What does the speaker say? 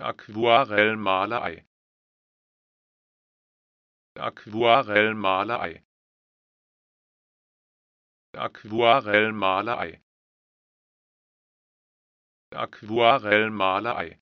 Aquarellmalerei Aquarellmalerei Aquarellmalerei Aquarellmalerei